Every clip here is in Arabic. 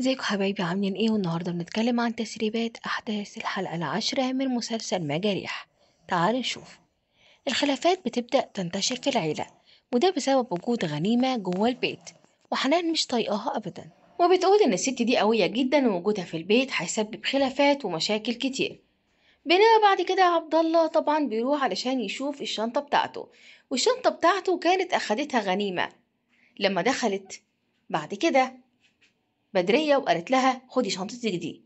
ازيكم حبايبي عاملين ايه والنهارده بنتكلم عن تسريبات احداث الحلقه العاشره من مسلسل مجاريح تعالوا نشوف الخلافات بتبدا تنتشر في العيله وده بسبب وجود غنيمه جوه البيت وحنان مش طايقاها ابدا وبتقول ان الست دي قويه جدا ووجودها في البيت هيسبب خلافات ومشاكل كتير بناء بعد كده عبد الله طبعا بيروح علشان يشوف الشنطه بتاعته والشنطه بتاعته كانت اخدتها غنيمه لما دخلت بعد كده بدرية وقالت لها خدي شنطتك دي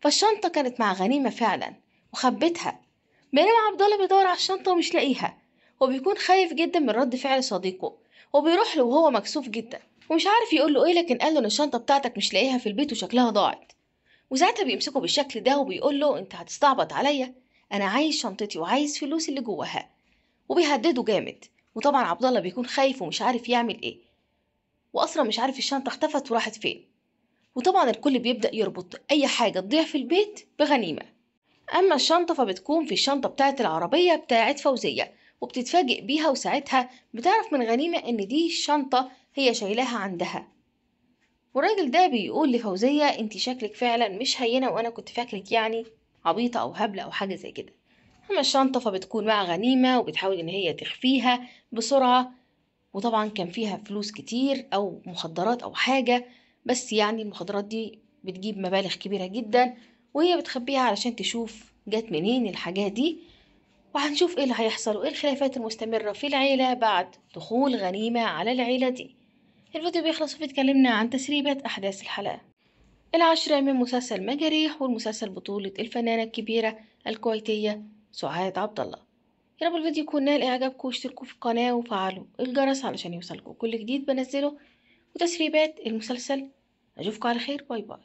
فالشنطة كانت مع غنيمة فعلا وخبتها بينما عبد الله بيدور على الشنطة ومش لاقيها وبيكون خايف جدا من رد فعل صديقه وبيروح له وهو مكسوف جدا ومش عارف يقول له ايه لكن قال له ان الشنطة بتاعتك مش لاقيها في البيت وشكلها ضاعت وساعتها بيمسكه بالشكل ده وبيقول له انت هتستعبط عليا انا عايز شنطتي وعايز فلوس اللي جواها وبيهدده جامد وطبعا عبد الله بيكون خايف ومش عارف يعمل ايه واصلا مش عارف الشنطه اختفت وراحت فين وطبعا الكل بيبدأ يربط أي حاجة تضيع في البيت بغنيمة أما الشنطة فبتكون في الشنطة بتاعة العربية بتاعة فوزية وبتتفاجئ بيها وساعتها بتعرف من غنيمة إن دي الشنطة هي شايلاها عندها والراجل ده بيقول لفوزية انت شكلك فعلا مش هينة وانا كنت فاكرك يعني عبيطة او هبلة او حاجة زي كده اما الشنطة فبتكون مع غنيمة وبتحاول ان هي تخفيها بسرعة وطبعا كان فيها فلوس كتير او مخدرات او حاجة بس يعني المخدرات دي بتجيب مبالغ كبيرة جدا وهي بتخبيها علشان تشوف جت منين الحاجات دي وهنشوف ايه اللي هيحصل وايه الخلافات المستمرة في العيلة بعد دخول غنيمة على العيلة دي الفيديو بيخلص وبيتكلمنا عن تسريبات أحداث الحلقة العشرة من مسلسل مجاريح والمسلسل بطولة الفنانة الكبيرة الكويتية سعاد عبد الله يا رب الفيديو يكون نال إعجابكم واشتركوا في القناة وفعلوا الجرس علشان يوصلكم كل جديد بنزله وتسريبات المسلسل أشوفكم على خير باي باي